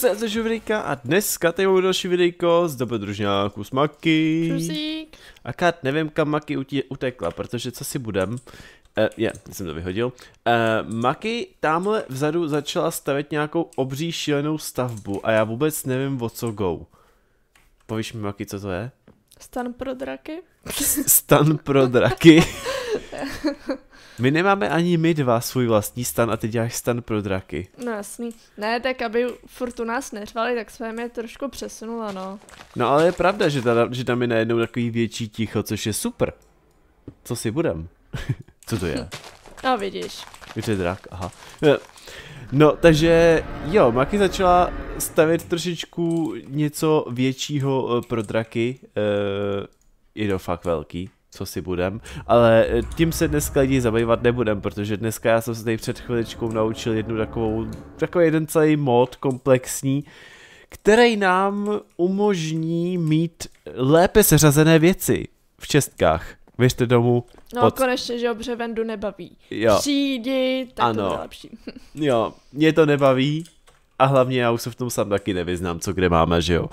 se se Žuvrika a dneska tady máme další videjko z dobrodružňáku s Maky. Čusík. Akát nevím, kam Maky utekla, protože co si budem. Uh, je, jsem to vyhodil. Uh, Maky tamhle vzadu začala stavět nějakou obří šílenou stavbu a já vůbec nevím, o co go. Povíš mi, Maky, co to je? Stan pro draky. Stan pro draky. My nemáme ani my dva svůj vlastní stan a ty děláš stan pro draky. No jasný. Ne, tak aby furt u nás neřvali, tak jsme je trošku přesunula, no. No ale je pravda, že, ta, že tam je najednou takový větší ticho, což je super. Co si budem? Co to je? No vidíš. Je to drak, aha. Eh, no, takže jo, Maki začala stavět trošičku něco většího eh, pro draky. Eh, je to fakt velký co si budem, ale e, tím se dneska lidi zabývat nebudem, protože dneska já jsem se tady před chviličkou naučil jednu takovou, takový jeden celý mod komplexní, který nám umožní mít lépe seřazené věci v čestkách. Věřte domů. No pod... konečně, že obře vendu nebaví. Jo. Přijdi, tak ano. to lepší. jo, mě to nebaví, a hlavně já už se v tom sám taky nevyznám, co kde máme, že jo.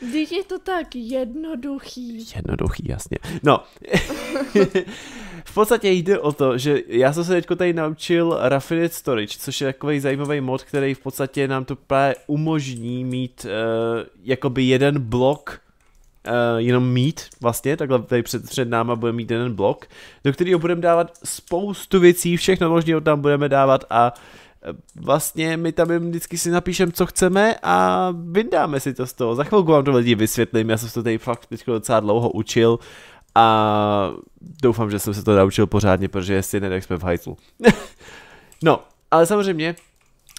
Když je to tak jednoduchý. Jednoduchý, jasně. No. v podstatě jde o to, že já jsem se teď tady naučil Raffined Storage, což je takový zajímavý mod, který v podstatě nám to právě umožní mít uh, jakoby jeden blok uh, jenom mít vlastně, takhle tady před, před náma budeme mít jeden blok, do kterého budeme dávat spoustu věcí, všechno možného tam budeme dávat a uh, vlastně my tam jim vždycky si napíšem, co chceme a vydáme si to z toho. Za chvilku vám to lidi vysvětlím, já jsem se to tady fakt teď docela dlouho učil a doufám, že jsem se to naučil pořádně, protože jestli ne, tak jsme v hajtlu. no, ale samozřejmě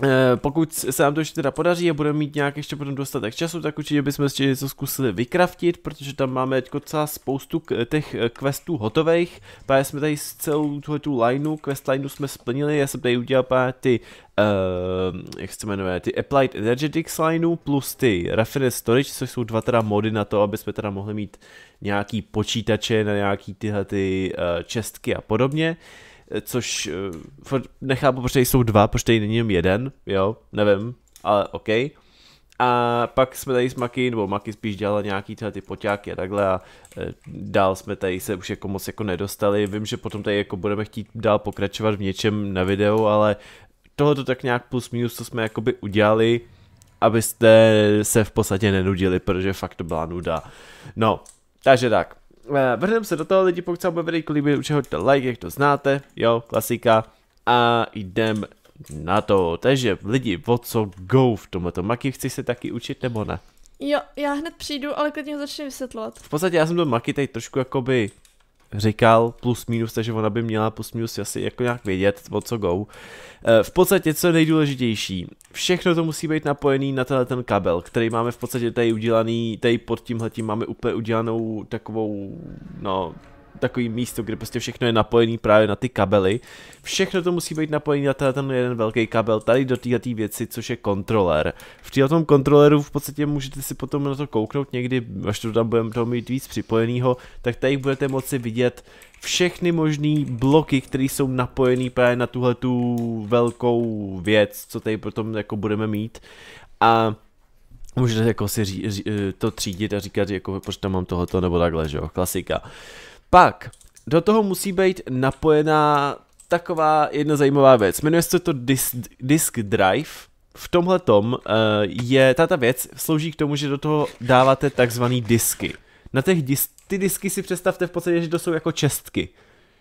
Eh, pokud se nám to ještě teda podaří a budeme mít nějak ještě potom dostatek času, tak určitě bychom ještě něco zkusili vykraftit, protože tam máme teď celá spoustu těch eh, questů hotových. Právě jsme tady s celou tuhle tu lineu, quest lineu jsme splnili, já jsem tady udělal pár ty, uh, jak se jmenuje, ty Applied Energetics lineu plus ty Raffined Storage, což jsou dva teda mody na to, aby jsme teda mohli mít nějaký počítače na nějaký tyhle ty uh, čestky a podobně. Uh, Eh, což eh, nechápu, protože jsou dva, protože není jenom jeden, jo, nevím, ale OK. A pak jsme tady s Maky, nebo Maky spíš dělala nějaký tyhle ty poťáky a takhle a eh, dál jsme tady se už jako moc jako nedostali. Vím, že potom tady jako budeme chtít dál pokračovat v něčem na videu, ale tohle to tak nějak plus minus, co jsme jakoby udělali, abyste se v podstatě nenudili, protože fakt to byla nuda. No, takže tak. Eh, vrhneme se do toho lidi, pokud se vám bude video líbit, určitě hoďte like, jak to znáte, jo, klasika. A jdem na to, takže lidi, o co go v tomto, Maki chci se taky učit nebo ne? Jo, já hned přijdu, ale klidně ho začnu vysvětlovat. V podstatě já jsem to Maki tady trošku jakoby říkal plus minus, takže ona by měla plus minus asi jako nějak vědět, o co go. Eh, v podstatě, co je nejdůležitější, všechno to musí být napojený na tenhle ten kabel, který máme v podstatě tady udělaný, tady pod tímhletím máme úplně udělanou takovou, no, takový místo, kde prostě všechno je napojený právě na ty kabely. Všechno to musí být napojený na ten jeden velký kabel, tady do téhle věci, což je kontroler. V tom kontroleru v podstatě můžete si potom na to kouknout někdy, až to tam budeme toho mít víc připojeného, tak tady budete moci vidět všechny možné bloky, které jsou napojené právě na tuhle tu velkou věc, co tady potom jako budeme mít. A můžete jako si ří, ří, eh, to třídit a říkat, jako proč tam mám tohoto nebo takhle, že jo, klasika. Pak do toho musí být napojená taková jedna zajímavá věc. Jmenuje se to disk, disk drive. V tomhle tom uh, je tato věc slouží k tomu, že do toho dáváte takzvané disky. Na těch dis- ty disky si představte v podstatě, že to jsou jako čestky.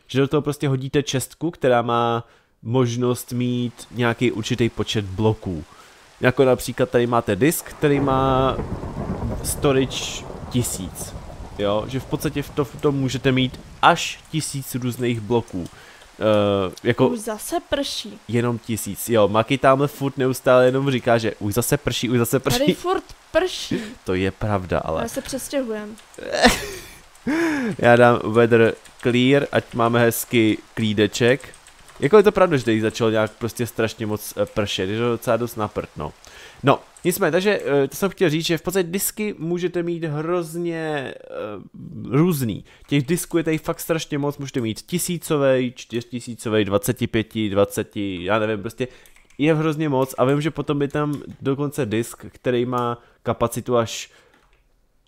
Že do toho prostě hodíte čestku, která má možnost mít nějaký určitý počet bloků. Jako například tady máte disk, který má storage 1000 jo, že v podstatě v, to, v tom můžete mít až tisíc různých bloků. Uh, jako už zase prší. Jenom tisíc, jo, Maki tamhle furt neustále jenom říká, že už zase prší, už zase prší. Tady furt prší. to je pravda, ale... Já se přestěhujem. Já dám weather clear, ať máme hezky klídeček. Jako je to pravda, že tady začalo nějak prostě strašně moc eh, pršet, je to docela dost naprt, no. No, nicméně, takže eh, to jsem chtěl říct, že v podstatě disky můžete mít hrozně uh, různý. Těch disků je tady fakt strašně moc, můžete mít tisícovej, čtyřtisícovej, pěti, dvaceti, já nevím, prostě je hrozně moc a vím, že potom je tam dokonce disk, který má kapacitu až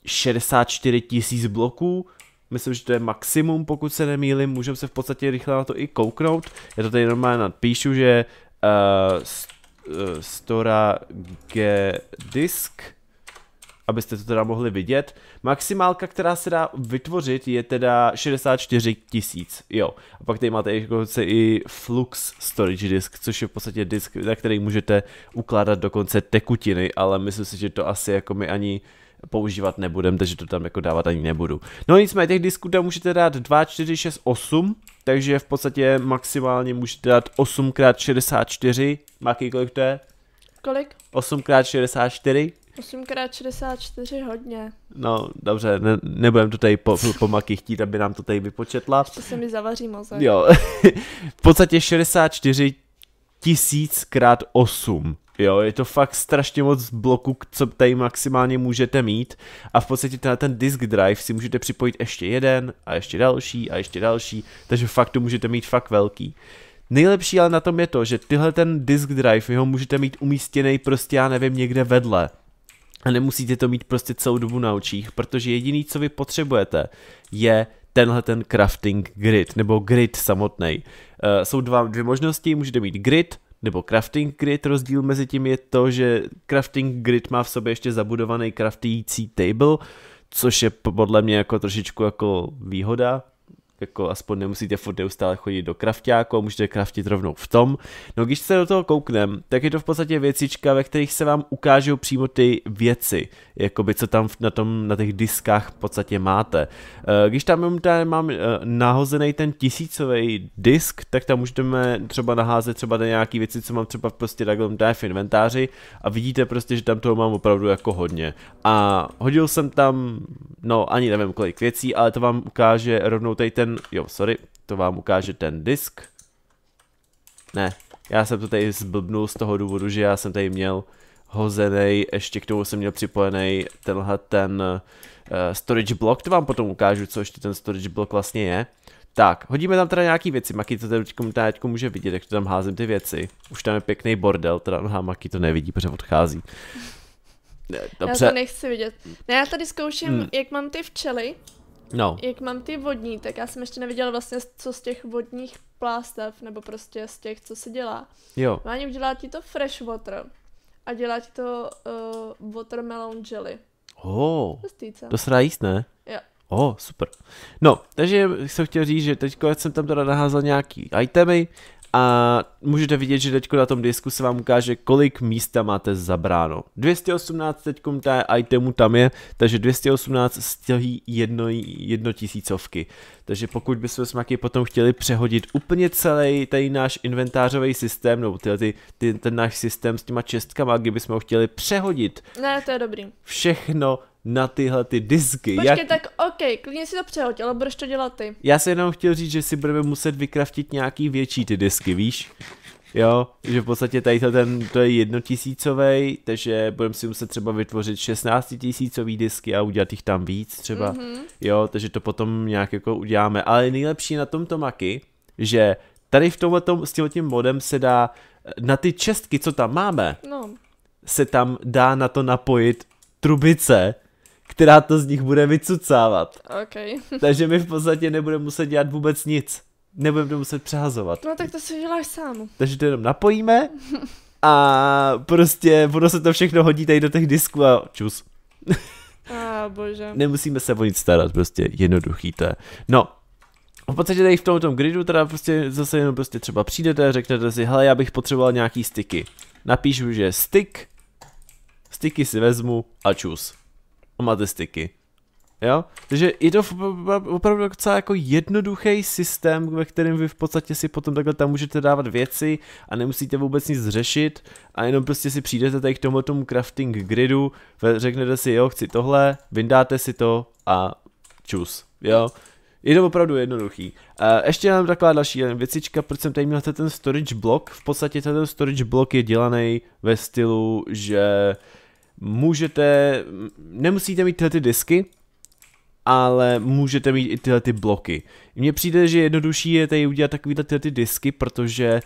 64 tisíc bloků, myslím, že to je maximum, pokud se nemýlim, můžeme se v podstatě rychle na to i kouknout, já to tady normálně nadpíšu, že uh, Eh, Stora G disk, abyste to teda mohli vidět. Maximálka, která se dá vytvořit, je teda 64 tisíc, jo. A pak tady máte jako se i Flux Storage Disk, což je v podstatě disk, na který můžete ukládat dokonce tekutiny, ale myslím si, že to asi jako my ani uh, používat nebudem, takže to tam jako dávat ani nebudu. No nicméně těch disků tam můžete dát 2, 4, 6, 8, takže v podstatě maximálně můžete dát 8x64, Maky, kolik to je? Kolik? 8x64. 8x64 hodně. No, dobře, ne, nebudem to tady po, po maky chtít, aby nám to tady vypočetla. To se mi zavaří mozek. Jo, v podstatě 64 tisíc krát 8. Jo, je to fakt strašně moc bloků, co tady maximálně můžete mít a v podstatě na ten disk drive si můžete připojit ještě jeden a ještě další a ještě další, takže fakt to můžete mít fakt velký. Nejlepší ale na tom je to, že tyhle ten disk drive, jeho můžete mít umístěný prostě já nevím někde vedle. A nemusíte to mít prostě celou dobu na očích, protože jediný, co vy potřebujete, je tenhle ten crafting grid, nebo grid samotný. Uh, eh, jsou dva, dvě možnosti, můžete mít grid, nebo crafting grid, rozdíl mezi tím je to, že crafting grid má v sobě ještě zabudovaný craftící table, což je podle mě jako trošičku jako výhoda, jako aspoň nemusíte furt neustále chodit do kraftáku, můžete kraftit rovnou v tom. No když se do toho kouknem, tak je to v podstatě věcička, ve kterých se vám ukážou přímo ty věci, jako by co tam na, tom, na těch diskách v podstatě máte. Eh, když tam mám eh, nahozený ten tisícový disk, tak tam můžeme třeba naházet třeba na nějaký věci, co mám třeba prostě takhle dále v inventáři a vidíte prostě, že tam toho mám opravdu jako hodně. A hodil jsem tam, no ani nevím kolik věcí, ale to vám ukáže rovnou tady ten ten, jo, sorry, to vám ukáže ten disk. Ne, já jsem to tady zblbnul z toho důvodu, že já jsem tady měl hozený, ještě k tomu jsem měl připojený tenhle ten uh, storage block, to vám potom ukážu, co ještě ten storage block vlastně je. Tak, hodíme tam teda nějaký věci, Maki to teda komentářku může vidět, jak to tam házím ty věci. Už tam je pěkný bordel, teda aha, Maki to nevidí, protože odchází. Ne, dobře. Já to nechci vidět. Ne, já tady zkouším, hmm. jak mám ty včely, No. Jak mám ty vodní, tak já jsem ještě neviděla vlastně, co z těch vodních plástev, nebo prostě z těch, co se dělá. Jo. Váni udělá ti to fresh water a dělá ti to uh, watermelon jelly. Oh, Hustýce. to se dá jíst, ne? Jo. Oh, super. No, takže jsem chtěl říct, že teď jsem tam teda naházal nějaký itemy, a můžete vidět, že teď na tom disku se vám ukáže, kolik místa máte zabráno. 218 teď ta itemu tam je, takže 218 stojí jedno, jedno tisícovky. Takže pokud bychom smaky potom chtěli přehodit úplně celý tady náš inventářový systém, nebo tyhle, ty, ty, ten náš systém s těma čestkama, kdybychom ho chtěli přehodit. Ne, to je dobrý. Všechno na tyhle ty disky. Počkej, Jak... tak OK, klidně si to přehoď, ale budeš to dělat ty. Já se jenom chtěl říct, že si budeme muset vykraftit nějaký větší ty disky, víš? Jo, že v podstatě tady to ten, to je jednotisícový, takže budeme si muset třeba vytvořit 16 tisícový disky a udělat jich tam víc třeba. Mm-hmm. Jo, takže to potom nějak jako uděláme. Ale nejlepší na tom Tomaky, že tady v tomhle s tím modem se dá na ty čestky, co tam máme, no. se tam dá na to napojit trubice, která to z nich bude vycucávat. Okay. Takže my v podstatě nebudeme muset dělat vůbec nic. Nebudeme to muset přehazovat. No tak to si děláš sám. Takže to jenom napojíme a prostě ono se to všechno hodí tady do těch disků a čus. A ah, bože. Nemusíme se o nic starat, prostě jednoduchý to je. No, v podstatě tady v tom, tom gridu teda prostě zase jenom prostě třeba přijdete, řeknete si, hele, já bych potřeboval nějaký styky. Napíšu, že styk, styky si vezmu a čus a máte Jo? Takže je to opravdu docela jako jednoduchý systém, ve kterém vy v podstatě si potom takhle tam můžete dávat věci a nemusíte vůbec nic řešit a jenom prostě si přijdete tady k tomu tomu crafting gridu, řeknete si jo, chci tohle, vyndáte si to a čus, jo. Je to opravdu jednoduchý. Uh, ještě mám taková další věcička, proč jsem tady měl ten storage block. V podstatě ten storage block je dělaný ve stylu, že uh, můžete, nemusíte mít tyhle ty disky, ale můžete mít i tyhle ty bloky. Mně přijde, že jednodušší je tady udělat takovýhle tyhle ty disky, protože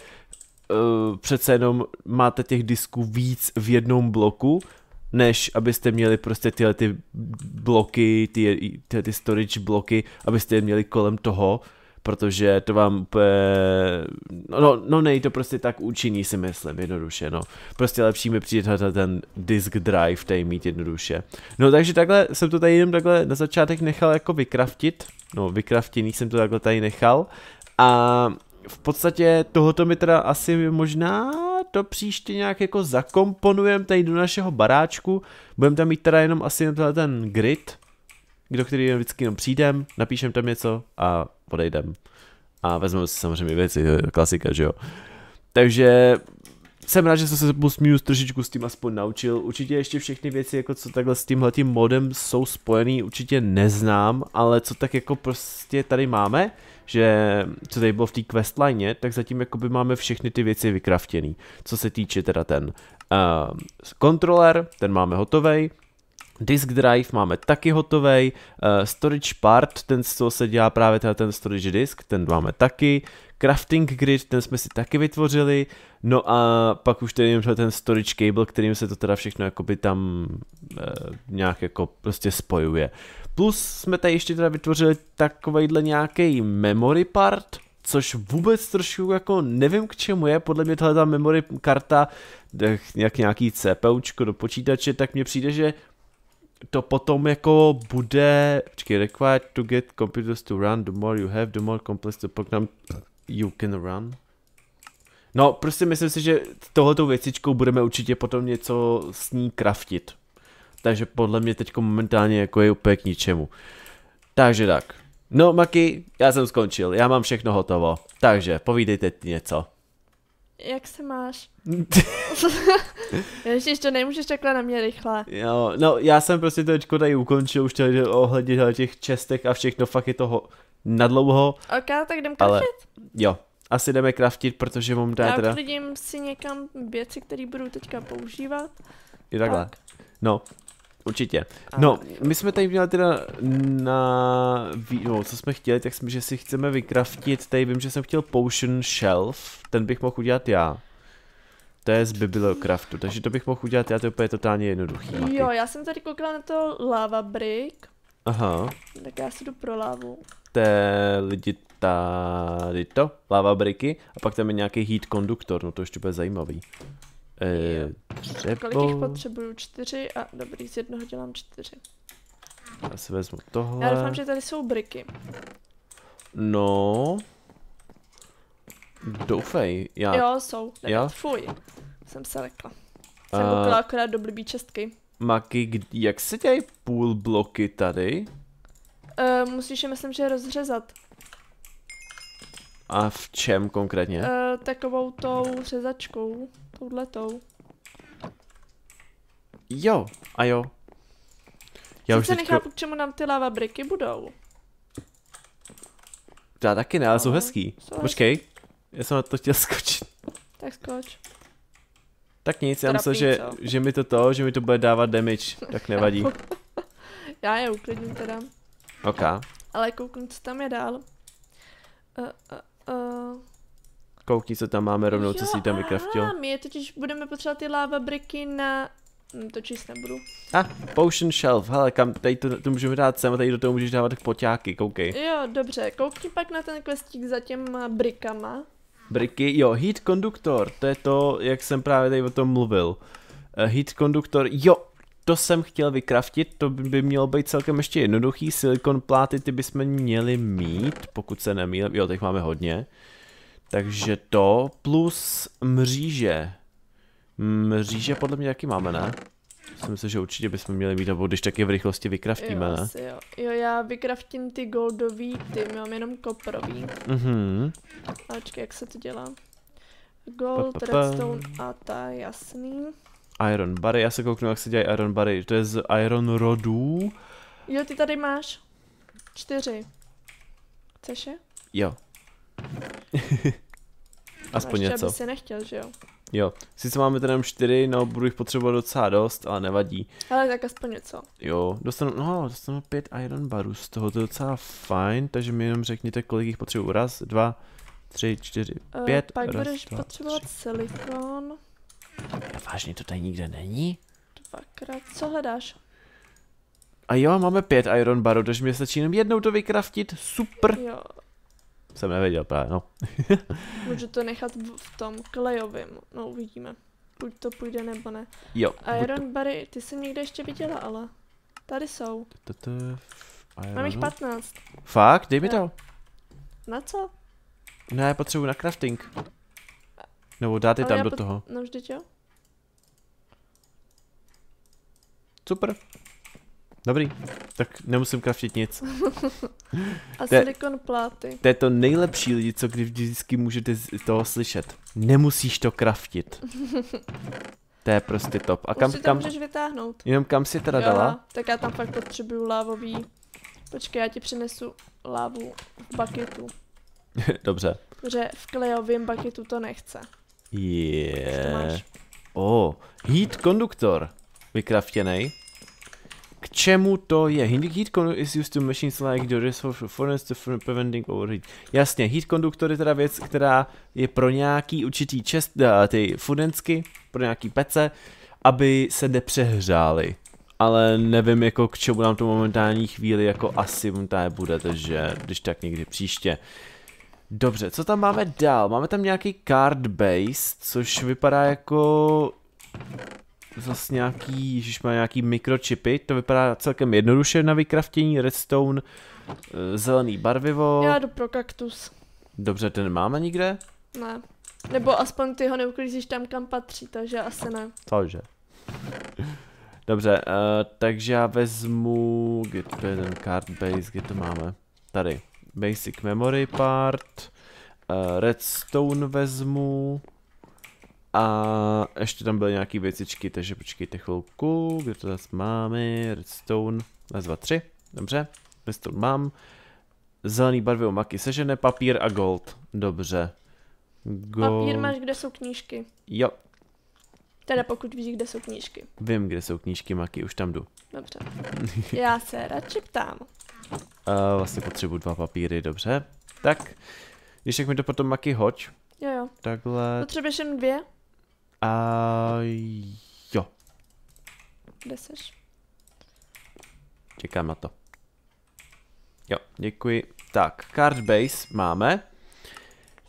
uh, přece jenom máte těch disků víc v jednom bloku, než abyste měli prostě tyhle ty bloky, ty, tyhle ty storage bloky, abyste je měli kolem toho, protože to vám úplně no, no nej to prostě tak účinný si myslím, jednoduše, no. Prostě lepší mi přijde ten disk drive tady mít jednoduše. No takže takhle jsem to tady jenom takhle na začátek nechal jako vykraftit, no vykraftěný jsem to takhle tady nechal a v podstatě tohoto mi teda asi možná to příště nějak jako zakomponujeme tady do našeho baráčku, budeme tam mít teda jenom asi na ten grid, do který vždycky jenom přijdem, napíšem tam něco a odejdem a vezmeme si samozřejmě věci, to je klasika, že jo. Takže jsem rád, že jsem se plus minus trošičku s tím aspoň naučil. Určitě ještě všechny věci, jako co takhle s tímhletím modem jsou spojený, určitě neznám, ale co tak jako prostě tady máme, že co tady bylo v té questline, tak zatím by máme všechny ty věci vykraftěné. Co se týče teda ten uh, ten máme hotovej, Disk drive máme taky hotový, uh, eh, storage part, ten z toho se dělá právě ten storage disk, ten máme taky, crafting grid, ten jsme si taky vytvořili, no a pak už jenom ten storage cable, kterým se to teda všechno jakoby tam uh, nějak jako prostě spojuje. Plus jsme tady ještě teda vytvořili takovejhle nějaký memory part, což vůbec trošku jako nevím k čemu je, podle mě tahle ta memory karta, eh, jak nějaký CPUčko do počítače, tak mně přijde, že to potom jako bude, počkej, required to get computers to run, the more you have, the more complex the program you can run. No, prostě myslím si, že tohoto věcičkou budeme určitě potom něco s ní kraftit. Takže podle mě teď momentálně jako je úplně k ničemu. Takže tak. No, Maki, já jsem skončil, já mám všechno hotovo. Takže, povídejte ti něco. Jak se máš? Ježíš, to nemůžeš takhle na mě rychle. Jo, no já jsem prostě to tady ukončil už tady ohledně těch čestek a všechno, fakt je toho nadlouho. Ok, tak jdem ale... kraftit. Jo, asi jdeme kraftit, protože mám tady teda... Já si někam věci, které budu teďka používat. Je takhle. Tak. No, Určitě. No, my jsme tady měli teda na, no, co jsme chtěli, tak jsme, že si chceme vykraftit, tady vím, že jsem chtěl potion shelf, ten bych mohl udělat já. To je z Bibliocraftu, takže to bych mohl udělat já, to je úplně totálně jednoduchý. Maky. Jo, já jsem tady koukala na to lava brick. Aha. Tak já si jdu pro lávu. To lidi tady to, lava bricky, a pak tam je nějaký heat konduktor, no to ještě bude zajímavý. E, Kolik jich potřebuju? Čtyři a dobrý, z jednoho dělám čtyři. Já si vezmu tohle. Já doufám, že tady jsou briky. No. Doufej, já... Jo, jsou. Já? Fuj. Jsem se lekla. Jsem uh, eh, koukala akorát do blbý čestky. Maky, jak se dělají půl bloky tady? Uh, musíš je, myslím, že rozřezat. A v čem konkrétně? Uh, takovou tou řezačkou. Touhletou. Jo, a jo. Já Sice už teďko... nechápu, k čemu nám ty lava briky budou. Já taky ne, ale no, jsou hezký. Jsou Počkej, hezký. já jsem na to chtěl skočit. Tak skoč. Tak nic, Trapný, já myslím, že, že mi to to, že mi to bude dávat damage, tak nevadí. já je uklidím teda. Ok. Ale kouknu, co tam je dál. Uh, uh, uh. Koukni, co tam máme rovnou, jo, co si tam vykraftil. my je totiž budeme potřebovat ty láva briky na... Hm, to číst nebudu. A, ah, potion shelf, hele, kam, tady to, to můžeme dát sem a tady do toho můžeš dávat poťáky, koukej. Jo, dobře, koukni pak na ten questík za těma brikama. Briky, jo, heat conductor, to je to, jak jsem právě tady o tom mluvil. Uh, eh, heat conductor, jo, to jsem chtěl vykraftit, to by mělo být celkem ještě jednoduchý, silikon pláty ty bychom měli mít, pokud se nemýlím, jo, těch máme hodně. Uh, takže to plus mříže. Mříže podle mě taky máme, ne? Myslím si, že určitě bychom měli mít, nebo když taky v rychlosti vykraftíme, jo, ne? Asi, jo. jo, já vykraftím ty goldový, ty mám jenom koprový. Mhm. Ačkej, jak se to dělá? Gold, pa, pa, pa. redstone a ta, jasný. Iron bary, já se kouknu, jak se dělají iron bary. To je z iron rodů. Jo, ty tady máš čtyři. Chceš je? Jo. Aspoň Ještě, něco. Aby se nechtěl, že jo? Jo, sice máme tady jenom čtyři, no budu jich potřebovat docela dost, ale nevadí. Ale tak aspoň něco. Jo, dostanu, no, dostanu pět iron barů z toho, to je docela fajn, takže mi jenom řekněte, kolik jich potřebuju. Raz, dva, tři, čtyři, uh, pět. Pak raz, budeš dva, potřebovat tři. silikon. Ale vážně to tady nikde není? Dvakrát, co hledáš? A jo, máme pět iron barů, takže mi stačí jenom jednou to vykraftit, super. Jo, jsem nevěděl právě, no. Můžu to nechat v tom klejovém, no uvidíme. Buď to půjde nebo ne. Jo. Iron to... Barry, ty jsem někde ještě viděla, ale tady jsou. Mám jich 15. Fakt? Dej mi to. Na co? Ne, potřebuji na crafting. Nebo dát je tam do toho. No vždyť jo. Super, Dobrý, tak nemusím kraftit nic. A silikon pláty. To je to nejlepší lidi, co kdy vždycky můžete z toho slyšet. Nemusíš to kraftit. To je prostě top. A kam, Už si to kam, můžeš vytáhnout. Jenom kam si teda jo, dala? No. Tak já tam fakt potřebuju lávový. Počkej, já ti přinesu lávu v baketu. Dobře. Že v klejovém baketu to nechce. Je. Yeah. O, oh, heat konduktor. Vykraftěnej. K čemu to je? Hindic heat is used to machines like the resource of furnace to preventing overheat. Jasně, heat conductor je teda věc, která je pro nějaký určitý čest, eh, ty fudensky, pro nějaký pece, aby se nepřehřály. Ale nevím jako k čemu nám to momentální chvíli jako asi momentálně bude, takže když tak někdy příště. Dobře, co tam máme dál? Máme tam nějaký card base, což vypadá jako zase nějaký, ježiš, má nějaký mikročipy, to vypadá celkem jednoduše na vykraftění, redstone, eh, zelený barvivo. Já jdu pro kaktus. Dobře, ten máme nikde? Ne. Nebo aspoň ty ho neuklízíš tam, kam patří, takže asi ne. Cože? Dobře, uh, takže já vezmu, kde to je ten card base, kde to máme? Tady, basic memory part, uh, redstone vezmu, a ještě tam byly nějaký věcičky, takže počkejte chvilku, kde to zase máme, redstone, les 2, 3, dobře, redstone mám, zelený barvy maky sežené, papír a gold, dobře. Gold. Papír máš, kde jsou knížky. Jo. Teda pokud víš, kde jsou knížky. Vím, kde jsou knížky maky, už tam jdu. Dobře. Já se radši ptám. A vlastně potřebuji dva papíry, dobře. Tak, když tak mi to potom maky hoď. Jo, jo. Takhle. Potřebuješ jen dvě? A jo. Kde seš? Čekám na to. Jo, děkuji. Tak, card base máme.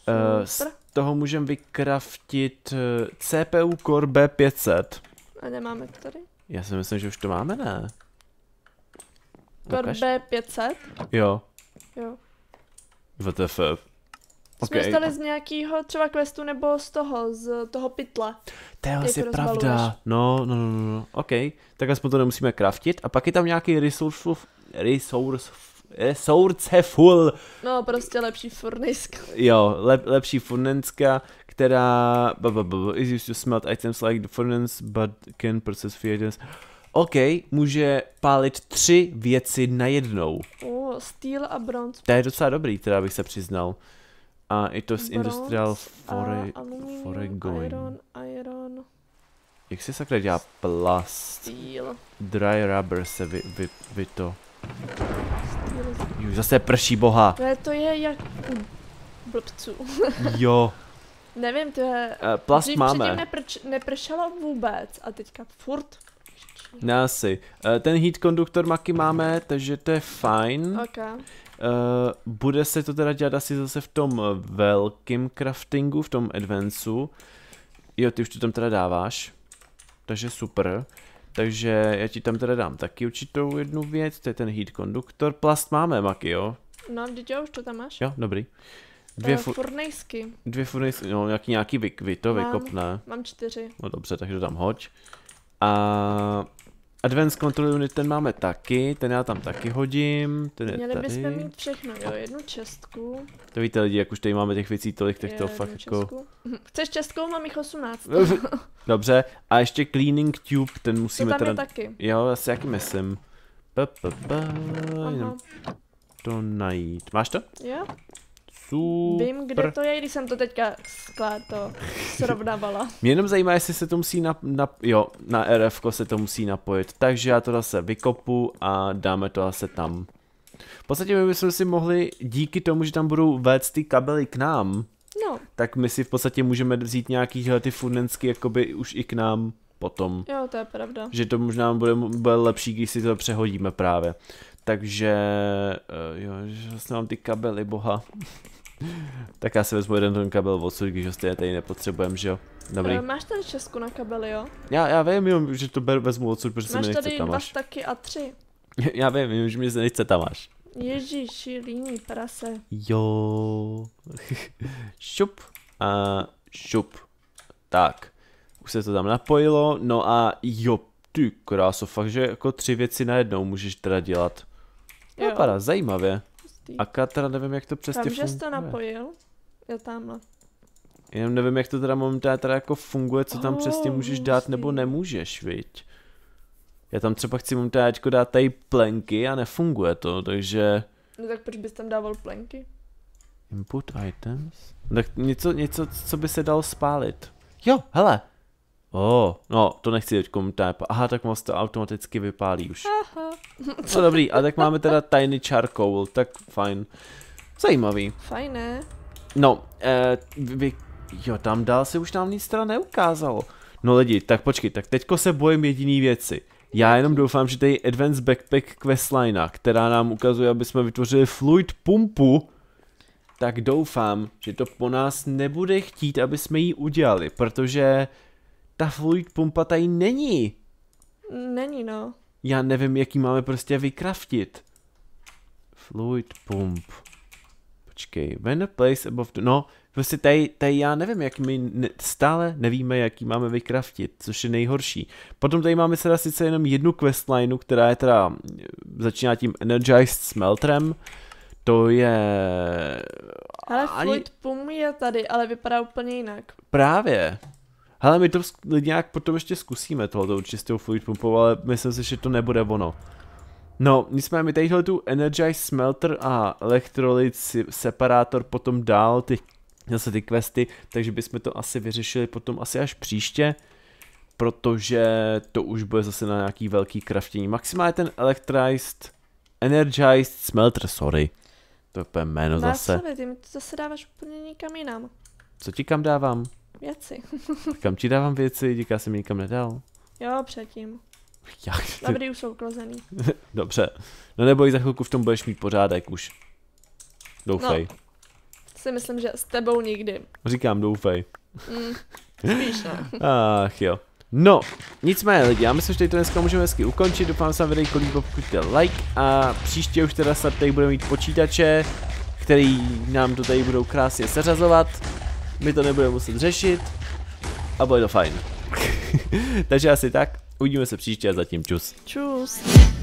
Eh, Super. Z toho můžeme vykraftit eh, CPU Core B500. A nemáme to tady? Já si myslím, že už to máme, ne? Core B500? Jo. Jo. VTF. Jsme okay. dostali z nějakého třeba questu nebo z toho, z toho pytle. To je asi pravda. No, no, no, no. no. OK. Tak aspoň to nemusíme kraftit. A pak je tam nějaký resourceful, resource, resourceful. No, prostě lepší furniska. Jo, lep, lepší furniska, která b, b, b, is used to smelt items like the furnace, but can process few items. OK, může pálit tři věci najednou. Oh, steel a bronze. To je docela dobrý, teda bych se přiznal. A i to z Industrial Fore Iron, iron. Jak se sakra dělá plast? Steel. Dry rubber se vy, vy, vy to. Juž zase prší boha. je, no, to je jak blbců. jo. Nevím, to je... Uh, plast Dřív máme. Neprč, nepršelo vůbec a teďka furt Nasi. Uh, eh, ten heat konduktor maky máme, takže to je fajn. Okay. Uh, bude se to teda dělat asi zase v tom eh, velkém craftingu, v tom advanceu. Jo, ty už to tam teda dáváš. Takže super. Takže já ti tam teda dám taky určitou jednu věc, to je ten heat konduktor. Plast máme, Maki, jo? No, teď jo, už to tam máš. Jo, dobrý. Dvě eh, fu- furnejsky. Dvě furnejsky, no nějaký, nějaký vy, vy to mám, vykopne. Mám čtyři. No dobře, takže to tam hoď. A Advanced Control Unit ten máme taky, ten já tam taky hodím, ten je Měli tady. bychom mít všechno, jo, jednu čestku. To víte lidi, jak už tady máme těch věcí tolik, tak to fakt jako- čestku. jako... Chceš čestkou? Mám jich 18. Dobře, a ještě Cleaning Tube, ten musíme to tam teda... taky. Jo, asi jaký myslím. Pa, pa, pa, to najít. Máš to? Jo. Super. Vím, kde to je, když jsem to teďka sklad srovnávala. Mě jenom zajímá, jestli se to musí na, na jo, na RF se to musí napojit. Takže já to zase vykopu a dáme to zase tam. V podstatě my bychom si mohli, díky tomu, že tam budou vést ty kabely k nám, no. tak my si v podstatě můžeme vzít nějaký ty funensky jakoby už i k nám potom. Jo, to je pravda. Že to možná bude, bude lepší, když si to přehodíme právě. Takže, eh, jo, že vlastně mám ty kabely, boha tak já si vezmu jeden ten kabel odsud, když ho stejně tady nepotřebujeme, že jo? Dobrý. E, máš tady česku na kabely, jo? Já, já vím, jo, že to beru, vezmu odsud, protože máš se mi nechce tam Máš tady dva taky a tři. já vím, že mi se nechce tam máš. Ježíš, líní prase. Jo. šup a šup. Tak. Už se to tam napojilo, no a jo, ty kráso, fakt, že jako tři věci najednou můžeš teda dělat. Jo. Vypadá zajímavě hustý. A já teda nevím, jak to přesně funguje. Vím, že jsi to napojil. Jo, tamhle. Jenom nevím, jak to teda momentálně teda jako funguje, co tam oh, přesně můžeš hustý. dát nebo nemůžeš, viď? Já tam třeba chci momentálně dát tady plenky a nefunguje to, takže... No tak proč bys tam dával plenky? Input items? Tak něco, něco, co by se dalo spálit. Jo, hele, Oh, no, to nechci teď komentář. Aha, tak moc to automaticky vypálí už. Aha. Co no dobrý, a tak máme teda tajný Charcoal, tak fajn. Zajímavý. Fajné. No, eh, vy, jo, tam dál se už nám nic teda neukázalo. No lidi, tak počkej, tak teďko se bojím jediný věci. Já jenom doufám, že tady Advanced Backpack questline, která nám ukazuje, aby jsme vytvořili fluid pumpu, tak doufám, že to po nás nebude chtít, aby jsme ji udělali, protože ta fluid pumpa tady není. Není, no. Já nevím, jaký máme prostě vykraftit. Fluid pump. Počkej, when a place above the... No, prostě tady, tady já nevím, jak my ne, stále nevíme, jaký máme vykraftit, což je nejhorší. Potom tady máme teda sice jenom jednu questlineu, která je teda, začíná tím Energized Smeltrem, to je... Ale Ani... Fluid pump je tady, ale vypadá úplně jinak. Právě. Hele, my to nějak potom ještě zkusíme, tohoto určitě fluid pumpou, ale myslím si, že to nebude ono. No, nicméně my tadyhle tu Energize Smelter a Electrolyt Separátor potom dál, ty, zase ty questy, takže bychom to asi vyřešili potom asi až příště, protože to už bude zase na nějaký velký kraftění. Maximálně ten Electrized, Energized Smelter, sorry. To je jméno Má no, zase. Má tím to zase dáváš úplně nikam jinam. Co ti kam dávám? Věci. kam ti dávám věci, díka jsem nikam nedal. Jo, předtím. Jak Dobrý, už jsou uklozený. Dobře. No neboj, za chvilku v tom budeš mít pořádek už. Doufej. No, si myslím, že s tebou nikdy. Říkám, doufej. Mm, Ach jo. No, nicméně lidi, já myslím, že tady to dneska můžeme hezky ukončit, doufám, že se vám video líbilo, pokud like a příště už teda snad tady budeme mít počítače, který nám to tady budou krásně seřazovat my to nebudeme muset řešit a bude to fajn. Takže asi tak, uvidíme se příště a zatím čus. Čus.